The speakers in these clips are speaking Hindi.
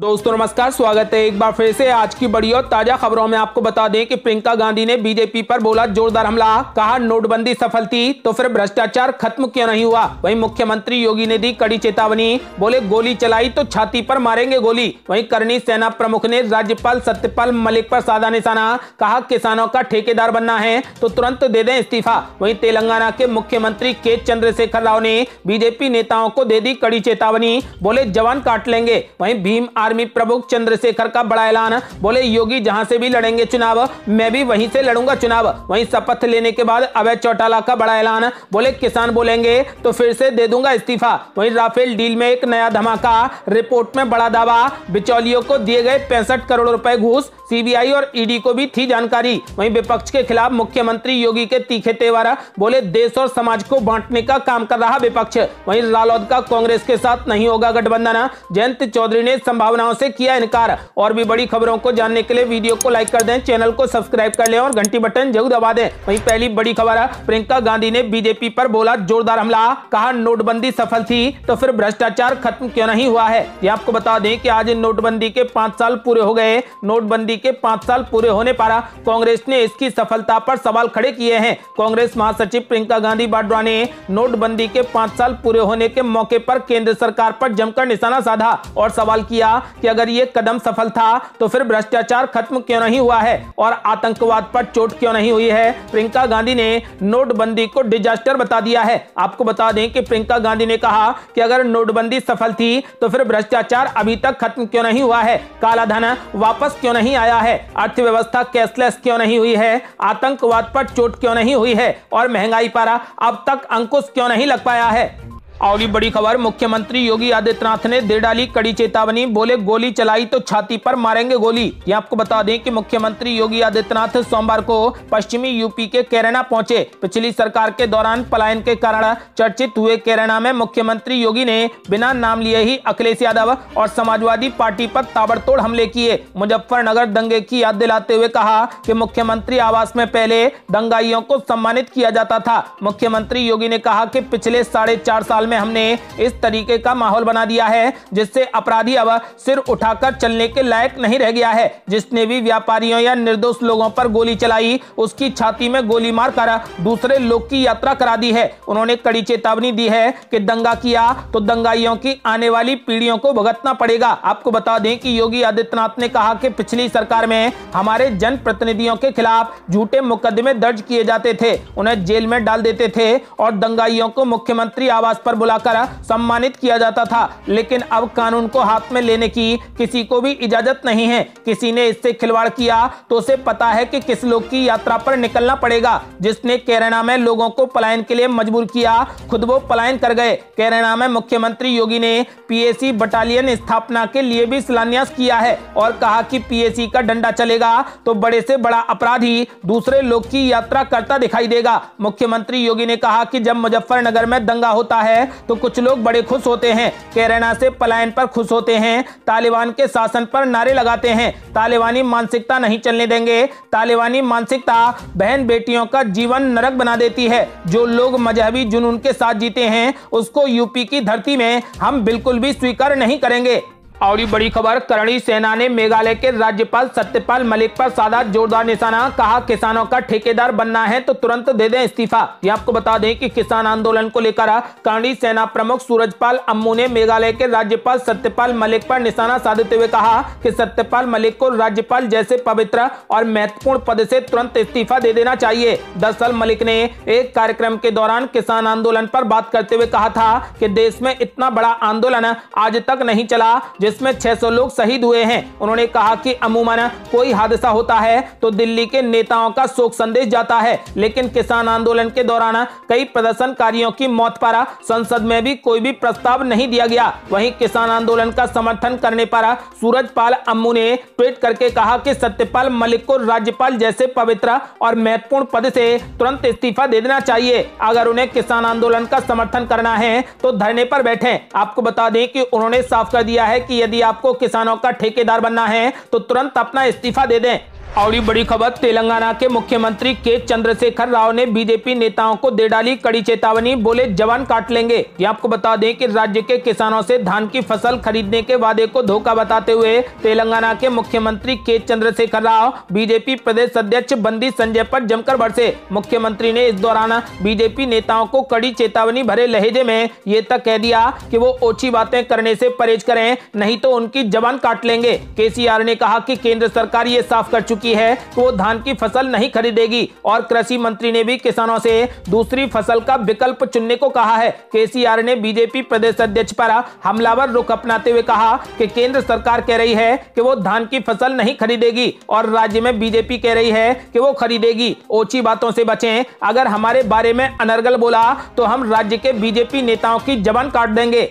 दोस्तों नमस्कार स्वागत है एक बार फिर से आज की बड़ी और ताजा खबरों में आपको बता दें कि प्रियंका गांधी ने बीजेपी पर बोला जोरदार हमला कहा नोटबंदी सफल थी तो फिर भ्रष्टाचार खत्म क्यों नहीं हुआ वहीं मुख्यमंत्री योगी ने दी कड़ी चेतावनी बोले गोली चलाई तो छाती पर मारेंगे गोली वहीं करणी सेना प्रमुख ने राज्यपाल सत्यपाल मलिक पर साधा निशाना कहा किसानों का ठेकेदार बनना है तो तुरंत दे दें इस्तीफा वही तेलंगाना के मुख्यमंत्री के चंद्रशेखर राव ने बीजेपी नेताओं को दे दी कड़ी चेतावनी बोले जवान काट लेंगे वही भीम आर्मी प्रमुख चंद्रशेखर का बड़ा ऐलान बोले योगी जहां से भी लड़ेंगे चुनाव मैं भी वहीं से लड़ूंगा चुनाव वहीं शपथ लेने के बाद अवैध चौटाला का बड़ा ऐलान बोले किसान बोलेंगे तो फिर से दे दूंगा इस्तीफा वहीं राफेल डील में एक नया धमाका रिपोर्ट में बड़ा दावा बिचौलियों को दिए गए पैंसठ करोड़ रुपए घूस सीबीआई और ईडी को भी थी जानकारी वहीं विपक्ष के खिलाफ मुख्यमंत्री योगी के तीखे तेवर बोले देश और समाज को बांटने का काम कर रहा विपक्ष वहीं रालोद का कांग्रेस के साथ नहीं होगा गठबंधन जयंत चौधरी ने संभावना संभावनाओं से किया इनकार और भी बड़ी खबरों को जानने के लिए वीडियो को लाइक कर दें चैनल को सब्सक्राइब कर लें और घंटी बटन जरूर दबा दें वहीं पहली बड़ी खबर प्रियंका गांधी ने बीजेपी पर बोला जोरदार हमला कहा नोटबंदी सफल थी तो फिर भ्रष्टाचार खत्म क्यों नहीं हुआ है ये आपको बता दें कि आज नोटबंदी के पांच साल पूरे हो गए नोटबंदी के पांच साल पूरे होने पर कांग्रेस ने इसकी सफलता पर सवाल खड़े किए हैं कांग्रेस महासचिव प्रियंका गांधी वाड्रा ने नोटबंदी के पांच साल पूरे होने के मौके पर केंद्र सरकार पर जमकर निशाना साधा और सवाल किया कि अगर ये कदम सफल था तो फिर भ्रष्टाचार खत्म क्यों नहीं हुआ है और आतंकवाद पर चोट क्यों नहीं हुई है प्रियंका गांधी ने नोटबंदी को डिजास्टर बता दिया है आपको बता दें कि प्रियंका गांधी ने कहा कि अगर नोटबंदी सफल थी तो फिर भ्रष्टाचार अभी तक खत्म क्यों नहीं हुआ है काला धन वापस क्यों नहीं आया है अर्थव्यवस्था कैशलेस क्यों नहीं हुई है आतंकवाद पर चोट क्यों नहीं हुई है और महंगाई पर अब तक अंकुश क्यों नहीं लग पाया है अगली बड़ी खबर मुख्यमंत्री योगी आदित्यनाथ ने दे डाली कड़ी चेतावनी बोले गोली चलाई तो छाती पर मारेंगे गोली ये आपको बता दें कि मुख्यमंत्री योगी आदित्यनाथ सोमवार को पश्चिमी यूपी के केरना पहुंचे पिछली सरकार के दौरान पलायन के कारण चर्चित हुए केरना में मुख्यमंत्री योगी ने बिना नाम लिए ही अखिलेश यादव और समाजवादी पार्टी पर ताबड़तोड़ हमले किए मुजफ्फरनगर दंगे की याद दिलाते हुए कहा कि मुख्यमंत्री आवास में पहले दंगाइयों को सम्मानित किया जाता था मुख्यमंत्री योगी ने कहा कि पिछले साढ़े चार साल में हमने इस तरीके का माहौल बना दिया है जिससे अपराधी अब सिर उठाकर चलने के लायक नहीं रह गया है जिसने भी व्यापारियों या निर्दोष लोगों पर गोली चलाई उसकी छाती में गोली मार कर दूसरे लोग की यात्रा करा दी है उन्होंने कड़ी चेतावनी दी है कि दंगा किया तो दंगाइयों की आने वाली पीढ़ियों को भुगतना पड़ेगा आपको बता दें कि योगी आदित्यनाथ ने कहा कि पिछली सरकार में हमारे जनप्रतिनिधियों के खिलाफ झूठे मुकदमे दर्ज किए जाते थे उन्हें जेल में डाल देते थे और दंगाइयों को मुख्यमंत्री आवास पर बुलाकर सम्मानित किया जाता था लेकिन अब कानून को हाथ में लेने की किसी को भी इजाजत नहीं है किसी ने इससे खिलवाड़ किया तो उसे पता है कि किस लोग की यात्रा पर निकलना पड़ेगा जिसने केरला में लोगों को पलायन के लिए मजबूर किया खुद वो पलायन कर गए केरला में मुख्यमंत्री योगी ने पीएसी बटालियन स्थापना के लिए भी शिलान्यास किया है और कहा कि पीएसी का डंडा चलेगा तो बड़े से बड़ा अपराधी दूसरे लोग की यात्रा करता दिखाई देगा मुख्यमंत्री योगी ने कहा कि जब मुजफ्फरनगर में दंगा होता है तो कुछ लोग बड़े खुश होते हैं केरना से पलायन पर खुश होते हैं तालिबान के शासन पर नारे लगाते हैं तालिबानी मानसिकता नहीं चलने देंगे तालिबानी मानसिकता बहन बेटियों का जीवन नरक बना देती है जो लोग मजहबी जुनून के साथ जीते हैं उसको यूपी की धरती में हम बिल्कुल भी स्वीकार नहीं करेंगे और बड़ी खबर करणी सेना ने मेघालय के राज्यपाल सत्यपाल मलिक पर साधा जोरदार निशाना कहा किसानों का ठेकेदार बनना है तो तुरंत दे दें इस्तीफा ये आपको बता दें कि किसान आंदोलन को लेकर करणी सेना प्रमुख सूरजपाल अम्मू ने मेघालय के राज्यपाल सत्यपाल मलिक पर निशाना साधते हुए कहा कि सत्यपाल मलिक को राज्यपाल जैसे पवित्र और महत्वपूर्ण पद से तुरंत इस्तीफा दे देना चाहिए दरअसल मलिक ने एक कार्यक्रम के दौरान किसान आंदोलन पर बात करते हुए कहा था कि देश में इतना बड़ा आंदोलन आज तक नहीं चला जिसमें 600 लोग शहीद हुए हैं उन्होंने कहा कि अमूमन कोई हादसा होता है तो दिल्ली के नेताओं का शोक संदेश जाता है लेकिन किसान आंदोलन के दौरान कई प्रदर्शनकारियों की मौत पर संसद में भी कोई भी प्रस्ताव नहीं दिया गया वहीं किसान आंदोलन का समर्थन करने पर पाल अम्मू ने ट्वीट करके कहा कि सत्यपाल मलिक को राज्यपाल जैसे पवित्र और महत्वपूर्ण पद से तुरंत इस्तीफा दे देना चाहिए अगर उन्हें किसान आंदोलन का समर्थन करना है तो धरने पर बैठे आपको बता दें कि उन्होंने साफ कर दिया है कि यदि आपको किसानों का ठेकेदार बनना है तो तुरंत अपना इस्तीफा दे दें और ये बड़ी खबर तेलंगाना के मुख्यमंत्री के चंद्रशेखर राव ने बीजेपी नेताओं को दे डाली कड़ी चेतावनी बोले जवान काट लेंगे ये आपको बता दें कि राज्य के किसानों से धान की फसल खरीदने के वादे को धोखा बताते हुए तेलंगाना के मुख्यमंत्री के चंद्रशेखर राव बीजेपी प्रदेश अध्यक्ष बंदी संजय पर जमकर बरसे मुख्यमंत्री ने इस दौरान बीजेपी नेताओं को कड़ी चेतावनी भरे लहजे में ये तक कह दिया की वो ओछी बातें करने ऐसी परहेज करें नहीं तो उनकी जवान काट लेंगे के ने कहा की केंद्र सरकार ये साफ कर चुकी की है तो वो धान की फसल नहीं खरीदेगी और कृषि मंत्री ने भी किसानों से दूसरी फसल का विकल्प चुनने को कहा है केसीआर ने बीजेपी प्रदेश अध्यक्ष पर हमलावर रुख अपनाते हुए कहा कि केंद्र सरकार कह रही है कि वो धान की फसल नहीं खरीदेगी और राज्य में बीजेपी कह रही है कि वो खरीदेगी ओछी बातों से बचें अगर हमारे बारे में अनर्गल बोला तो हम राज्य के बीजेपी नेताओं की जबान काट देंगे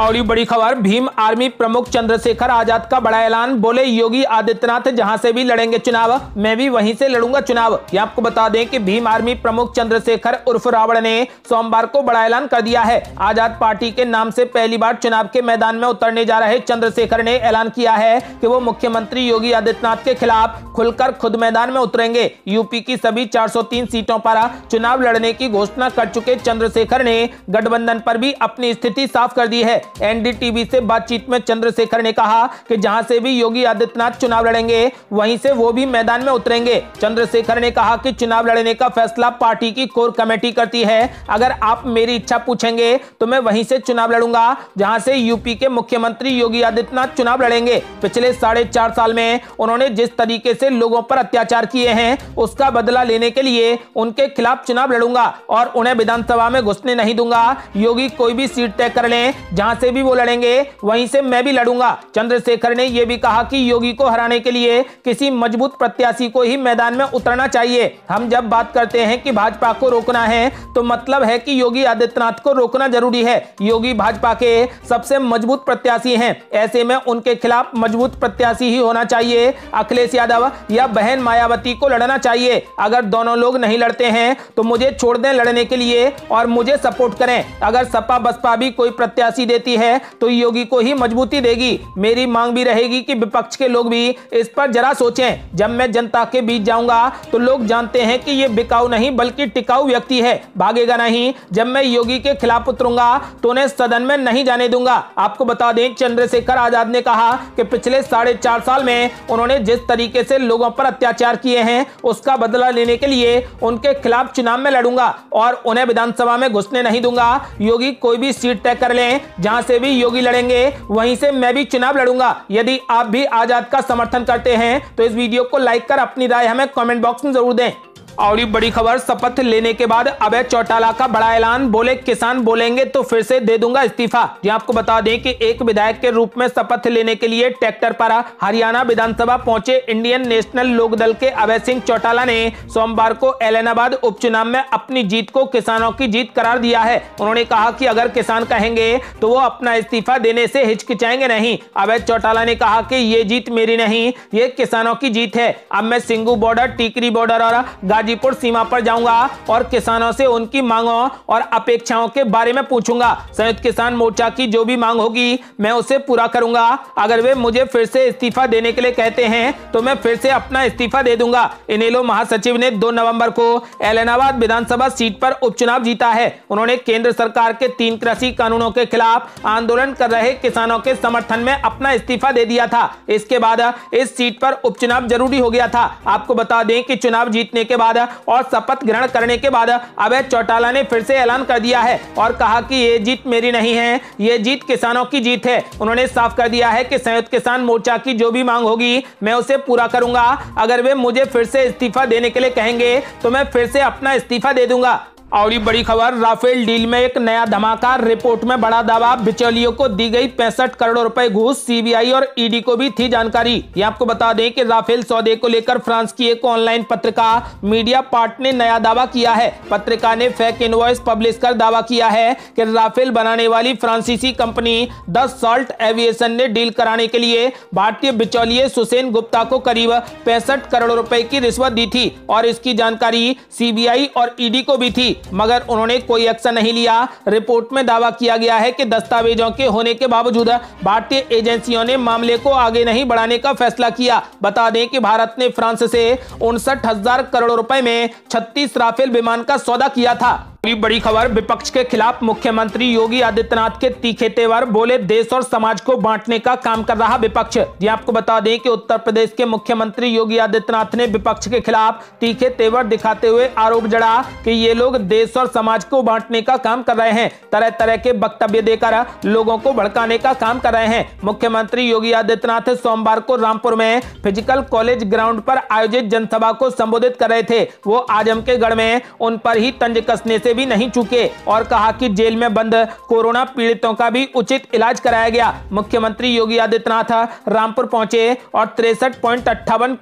और बड़ी खबर भीम आर्मी प्रमुख चंद्रशेखर आजाद का बड़ा ऐलान बोले योगी आदित्यनाथ जहां से भी लड़ेंगे चुनाव मैं भी वहीं से लड़ूंगा चुनाव ये आपको बता दें कि भीम आर्मी प्रमुख चंद्रशेखर उर्फ रावण ने सोमवार को बड़ा ऐलान कर दिया है आजाद पार्टी के नाम से पहली बार चुनाव के मैदान में उतरने जा रहे चंद्रशेखर ने ऐलान किया है कि वो मुख्यमंत्री योगी आदित्यनाथ के खिलाफ खुलकर खुद मैदान में उतरेंगे यूपी की सभी 403 सीटों पर चुनाव लड़ने की घोषणा कर चुके चंद्रशेखर ने गठबंधन पर भी अपनी स्थिति साफ कर दी है एनडीटीवी से बातचीत में चंद्रशेखर ने कहा कि जहां से भी योगी आदित्यनाथ चुनाव लड़ेंगे वहीं से वो भी मैदान में उतरेंगे चंद्रशेखर ने कहा कि चुनाव लड़ने का फैसला पार्टी की कोर कमेटी करती है अगर आप मेरी इच्छा पूछेंगे तो मैं वहीं से चुनाव लड़ूंगा जहां से यूपी के मुख्यमंत्री योगी आदित्यनाथ चुनाव लड़ेंगे पिछले साढ़े चार साल में उन्होंने जिस तरीके से लोगों पर अत्याचार किए हैं उसका बदला लेने के लिए उनके खिलाफ चुनाव लड़ूंगा और उन्हें विधानसभा में घुसने नहीं दूंगा योगी कोई भी सीट तय कर लें जहां जहां से भी वो लड़ेंगे वहीं से मैं भी लड़ूंगा चंद्रशेखर ने यह भी कहा कि योगी को हराने के लिए किसी मजबूत प्रत्याशी को ही मैदान में उतरना चाहिए हम जब बात करते हैं कि भाजपा को रोकना है तो मतलब है कि योगी आदित्यनाथ को रोकना जरूरी है योगी भाजपा के सबसे मजबूत प्रत्याशी हैं ऐसे में उनके खिलाफ मजबूत प्रत्याशी ही होना चाहिए अखिलेश यादव या बहन मायावती को लड़ना चाहिए अगर दोनों लोग नहीं लड़ते हैं तो मुझे छोड़ दें लड़ने के लिए और मुझे सपोर्ट करें अगर सपा बसपा भी कोई प्रत्याशी दे देती है तो योगी को ही मजबूती देगी मेरी मांग भी रहेगी कि विपक्ष के लोग भी इस पर जरा सोचें जब मैं जनता के बीच जाऊंगा तो लोग जानते हैं कि ये बिकाऊ नहीं बल्कि टिकाऊ व्यक्ति है भागेगा नहीं जब मैं योगी के खिलाफ उतरूंगा तो उन्हें सदन में नहीं जाने दूंगा आपको बता दें चंद्रशेखर आजाद ने कहा कि पिछले साढ़े चार साल में उन्होंने जिस तरीके से लोगों पर अत्याचार किए हैं उसका बदला लेने के लिए उनके खिलाफ चुनाव में लड़ूंगा और उन्हें विधानसभा में घुसने नहीं दूंगा योगी कोई भी सीट तय कर लें जहां से भी योगी लड़ेंगे वहीं से मैं भी चुनाव लड़ूंगा यदि आप भी आजाद का समर्थन करते हैं तो इस वीडियो को लाइक कर अपनी राय हमें कमेंट बॉक्स में जरूर दें और ये बड़ी खबर शपथ लेने के बाद अभय चौटाला का बड़ा ऐलान बोले किसान बोलेंगे तो फिर से दे दूंगा इस्तीफा जी हाँ, आपको बता दें कि एक विधायक के रूप में शपथ लेने के लिए ट्रैक्टर पर हरियाणा विधानसभा पहुंचे इंडियन नेशनल लोक दल के अभय सिंह चौटाला ने सोमवार को एलानाबाद उपचुनाव में अपनी जीत को किसानों की जीत करार दिया है उन्होंने कहा की अगर किसान कहेंगे तो वो अपना इस्तीफा देने से हिचकिचाएंगे नहीं अवैध चौटाला ने कहा की ये जीत मेरी नहीं ये किसानों की जीत है अब मैं सिंगू बॉर्डर टीकरी बॉर्डर और हाजीपुर सीमा पर जाऊंगा और किसानों से उनकी मांगों और अपेक्षाओं के बारे में पूछूंगा संयुक्त किसान मोर्चा की जो भी मांग होगी मैं उसे पूरा करूंगा अगर वे मुझे फिर से इस्तीफा देने के लिए कहते हैं तो मैं फिर से अपना इस्तीफा दे दूंगा इनेलो महासचिव ने दो नवम्बर को एलनाबाद विधानसभा सीट पर उपचुनाव जीता है उन्होंने केंद्र सरकार के तीन कृषि कानूनों के खिलाफ आंदोलन कर रहे किसानों के समर्थन में अपना इस्तीफा दे दिया था इसके बाद इस सीट पर उपचुनाव जरूरी हो गया था आपको बता दें कि चुनाव जीतने के बाद बाद और शपथ ग्रहण करने के बाद अवैध चौटाला ने फिर से ऐलान कर दिया है और कहा कि ये जीत मेरी नहीं है ये जीत किसानों की जीत है उन्होंने साफ कर दिया है कि संयुक्त किसान मोर्चा की जो भी मांग होगी मैं उसे पूरा करूंगा अगर वे मुझे फिर से इस्तीफा देने के लिए कहेंगे तो मैं फिर से अपना इस्तीफा दे दूंगा और ये बड़ी खबर राफेल डील में एक नया धमाका रिपोर्ट में बड़ा दावा बिचौलियों को दी गई पैंसठ करोड़ रुपए घूस सीबीआई और ईडी को भी थी जानकारी ये आपको बता दें कि राफेल सौदे को लेकर फ्रांस की एक ऑनलाइन पत्रिका मीडिया पार्ट ने नया दावा किया है पत्रिका ने फेक इनवॉइस पब्लिश कर दावा किया है कि राफेल बनाने वाली फ्रांसीसी कंपनी द सॉल्ट एविएशन ने डील कराने के लिए भारतीय बिचौलिए सुसेन गुप्ता को करीब पैंसठ करोड़ रुपए की रिश्वत दी थी और इसकी जानकारी सीबीआई और ईडी को भी थी मगर उन्होंने कोई एक्शन नहीं लिया रिपोर्ट में दावा किया गया है कि दस्तावेजों के होने के बावजूद भारतीय एजेंसियों ने मामले को आगे नहीं बढ़ाने का फैसला किया बता दें कि भारत ने फ्रांस से उनसठ करोड़ रुपए में छत्तीस राफेल विमान का सौदा किया था बड़ी खबर विपक्ष के खिलाफ मुख्यमंत्री योगी आदित्यनाथ के तीखे तेवर बोले देश और समाज को बांटने का काम कर रहा विपक्ष ये आपको बता दें कि उत्तर प्रदेश के मुख्यमंत्री योगी आदित्यनाथ ने विपक्ष के खिलाफ तीखे तेवर दिखाते हुए आरोप जड़ा कि ये लोग देश और समाज को बांटने का काम कर रहे हैं तरह तरह के वक्तव्य देकर लोगों को भड़काने का काम कर रहे हैं मुख्यमंत्री योगी आदित्यनाथ सोमवार को रामपुर में फिजिकल कॉलेज ग्राउंड पर आयोजित जनसभा को संबोधित कर रहे थे वो आजम के गढ़ में उन पर ही तंज कसने से से भी नहीं चुके और कहा कि जेल में बंद कोरोना पीड़ितों का भी उचित इलाज कराया गया मुख्यमंत्री योगी आदित्यनाथ रामपुर पहुंचे और तिरसठ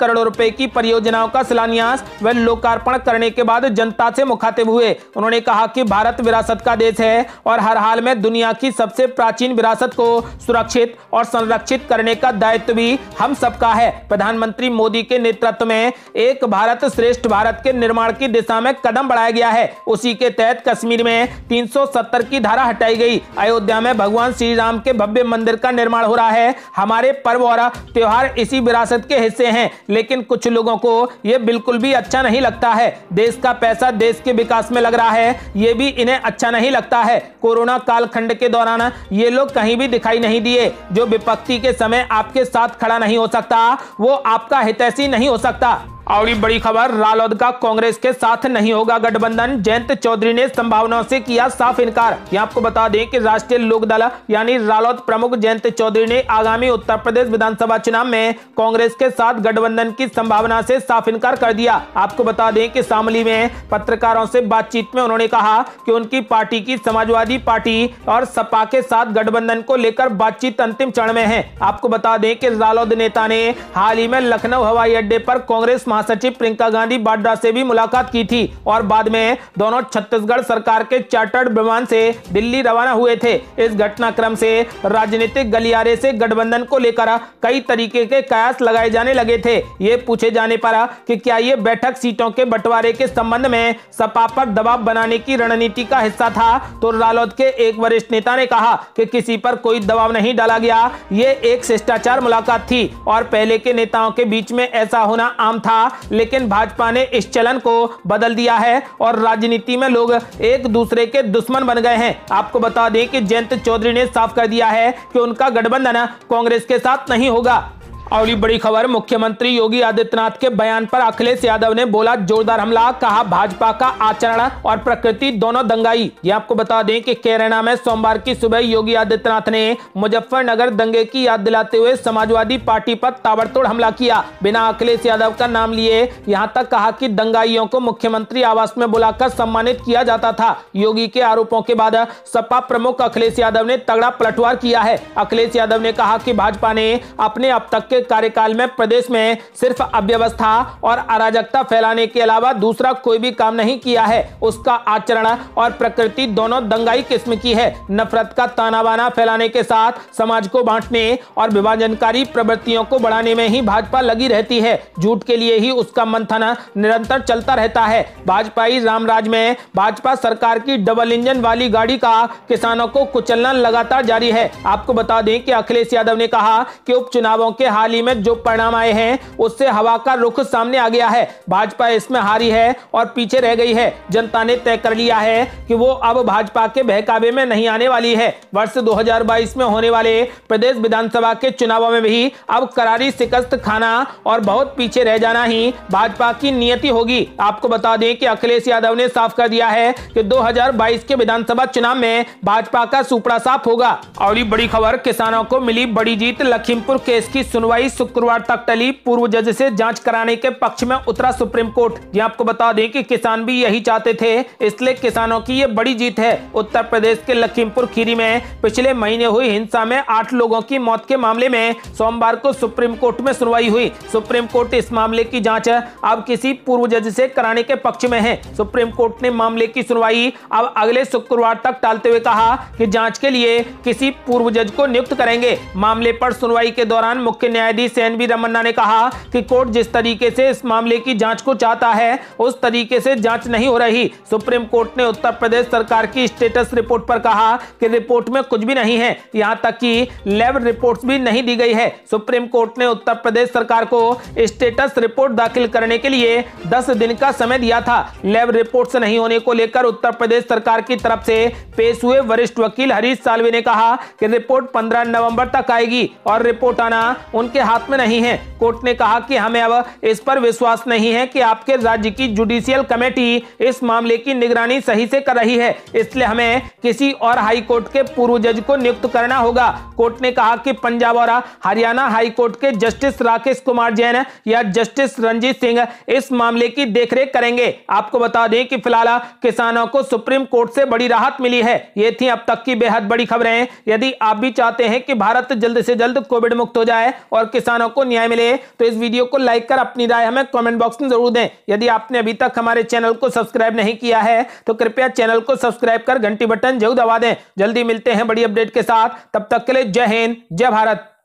करोड़ रुपए की परियोजनाओं का शिलान्यास व लोकार्पण करने के बाद जनता से मुखातिब हुए उन्होंने कहा कि भारत विरासत का देश है और हर हाल में दुनिया की सबसे प्राचीन विरासत को सुरक्षित और संरक्षित करने का दायित्व भी हम सबका है प्रधानमंत्री मोदी के नेतृत्व में एक भारत श्रेष्ठ भारत के निर्माण की दिशा में कदम बढ़ाया गया है उसी के तहत कश्मीर में 370 की धारा हटाई गई अयोध्या में भगवान श्री राम के भव्य मंदिर का निर्माण हो रहा है हमारे पर्व और त्योहार इसी विरासत के हिस्से हैं लेकिन कुछ लोगों को ये बिल्कुल भी अच्छा नहीं लगता है देश का पैसा देश के विकास में लग रहा है ये भी इन्हें अच्छा नहीं लगता है कोरोना कालखंड के दौरान ये लोग कहीं भी दिखाई नहीं दिए जो विपत्ति के समय आपके साथ खड़ा नहीं हो सकता वो आपका हितैषी नहीं हो सकता और बड़ी खबर रालोद का कांग्रेस के साथ नहीं होगा गठबंधन जयंत चौधरी ने संभावनाओं से किया साफ इनकार यहाँ आपको बता दें कि राष्ट्रीय लोक दल यानी रालोद प्रमुख जयंत चौधरी ने आगामी उत्तर प्रदेश विधानसभा चुनाव में कांग्रेस के साथ गठबंधन की संभावना से साफ इनकार कर दिया आपको बता दें कि शामली में पत्रकारों से बातचीत में उन्होंने कहा की उनकी पार्टी की समाजवादी पार्टी और सपा के साथ गठबंधन को लेकर बातचीत अंतिम चरण में है आपको बता दें की रालोद नेता ने हाल ही में लखनऊ हवाई अड्डे पर कांग्रेस महासचिव प्रियंका गांधी बाड्रा से भी मुलाकात की थी और बाद में दोनों छत्तीसगढ़ सरकार के चार्टर्ड विमान से दिल्ली रवाना हुए थे इस घटनाक्रम से राजनीतिक गलियारे से गठबंधन को लेकर कई तरीके के कयास लगाए जाने लगे थे ये पूछे जाने पर कि क्या ये बैठक सीटों के बंटवारे के संबंध में सपा पर दबाव बनाने की रणनीति का हिस्सा था तो रालोद के एक वरिष्ठ नेता ने कहा कि किसी पर कोई दबाव नहीं डाला गया ये एक शिष्टाचार मुलाकात थी और पहले के नेताओं के बीच में ऐसा होना आम था लेकिन भाजपा ने इस चलन को बदल दिया है और राजनीति में लोग एक दूसरे के दुश्मन बन गए हैं आपको बता दें कि जयंत चौधरी ने साफ कर दिया है कि उनका गठबंधन कांग्रेस के साथ नहीं होगा अगली बड़ी खबर मुख्यमंत्री योगी आदित्यनाथ के बयान पर अखिलेश यादव ने बोला जोरदार हमला कहा भाजपा का आचरण और प्रकृति दोनों दंगाई ये आपको बता दें कि केरना में सोमवार की सुबह योगी आदित्यनाथ ने मुजफ्फरनगर दंगे की याद दिलाते हुए समाजवादी पार्टी पर ताबड़तोड़ हमला किया बिना अखिलेश यादव का नाम लिए यहाँ तक कहा की दंगाइयों को मुख्यमंत्री आवास में बुलाकर सम्मानित किया जाता था योगी के आरोपों के बाद सपा प्रमुख अखिलेश यादव ने तगड़ा पलटवार किया है अखिलेश यादव ने कहा की भाजपा ने अपने अब तक के उनके कार्यकाल में प्रदेश में सिर्फ अव्यवस्था और अराजकता फैलाने के अलावा दूसरा कोई भी काम नहीं किया है उसका आचरण और प्रकृति दोनों दंगाई किस्म की है नफरत का तानाबाना फैलाने के साथ समाज को बांटने और विभाजनकारी प्रवृत्तियों को बढ़ाने में ही भाजपा लगी रहती है झूठ के लिए ही उसका मंथन निरंतर चलता रहता है भाजपाई रामराज में भाजपा सरकार की डबल इंजन वाली गाड़ी का किसानों को कुचलना लगातार जारी है आपको बता दें कि अखिलेश यादव ने कहा कि उपचुनावों के हार हाल ही में जो परिणाम आए हैं उससे हवा का रुख सामने आ गया है भाजपा इसमें हारी है और पीछे रह गई है जनता ने तय कर लिया है कि वो अब भाजपा के बहकावे में नहीं आने वाली है वर्ष 2022 में होने वाले प्रदेश विधानसभा के चुनावों में भी अब करारी शिकस्त खाना और बहुत पीछे रह जाना ही भाजपा की नियति होगी आपको बता दें कि अखिलेश यादव ने साफ कर दिया है कि 2022 के विधानसभा चुनाव में भाजपा का सुपड़ा साफ होगा और बड़ी खबर किसानों को मिली बड़ी जीत लखीमपुर केस की सुनवाई सुनवाई शुक्रवार तक टली पूर्व जज से जांच कराने के पक्ष में उतरा सुप्रीम कोर्ट ये आपको बता दें कि किसान भी यही चाहते थे इसलिए किसानों की ये बड़ी जीत है उत्तर प्रदेश के लखीमपुर खीरी में पिछले महीने हुई हिंसा में आठ लोगों की मौत के मामले में सोमवार को सुप्रीम कोर्ट में सुनवाई हुई सुप्रीम कोर्ट इस मामले की जाँच अब किसी पूर्व जज से कराने के पक्ष में है सुप्रीम कोर्ट ने मामले की सुनवाई अब अगले शुक्रवार तक टालते हुए कहा की जाँच के लिए किसी पूर्व जज को नियुक्त करेंगे मामले पर सुनवाई के दौरान मुख्य न्याय न्यायाधीश एन वी रमन्ना ने कहा कि कोर्ट जिस तरीके से इस मामले की जांच को चाहता है उस तरीके से जांच नहीं हो रही सुप्रीम कोर्ट ने उत्तर प्रदेश सरकार की स्टेटस रिपोर्ट पर कहा कि रिपोर्ट में कुछ भी नहीं है यहां तक कि लैब रिपोर्ट्स भी नहीं दी गई है सुप्रीम कोर्ट ने उत्तर प्रदेश सरकार को स्टेटस रिपोर्ट दाखिल करने के लिए दस दिन का समय दिया था लैब रिपोर्ट नहीं होने को लेकर उत्तर प्रदेश सरकार की तरफ से पेश हुए वरिष्ठ वकील हरीश सालवे ने कहा कि रिपोर्ट 15 नवंबर तक आएगी और रिपोर्ट आना उनके आपके हाथ में नहीं है कोर्ट ने कहा कि हमें अब इस पर विश्वास नहीं है कि आपके राज्य की जुडिशियल कमेटी इस मामले की निगरानी सही से कर रही है इसलिए हमें किसी और हाई कोर्ट के पूर्व जज को नियुक्त करना होगा कोर्ट ने कहा कि पंजाब और हरियाणा हाई कोर्ट के जस्टिस राकेश कुमार जैन या जस्टिस रंजीत सिंह इस मामले की देखरेख करेंगे आपको बता दें कि फिलहाल किसानों को सुप्रीम कोर्ट से बड़ी राहत मिली है ये थी अब तक की बेहद बड़ी खबरें यदि आप भी चाहते हैं कि भारत जल्द से जल्द कोविड मुक्त हो जाए और किसानों को न्याय मिले तो इस वीडियो को लाइक कर अपनी राय हमें कमेंट बॉक्स में जरूर दें यदि आपने अभी तक हमारे चैनल को सब्सक्राइब नहीं किया है तो कृपया चैनल को सब्सक्राइब कर घंटी बटन जरूर दबा दें जल्दी मिलते हैं बड़ी अपडेट के साथ तब तक के लिए जय हिंद जय भारत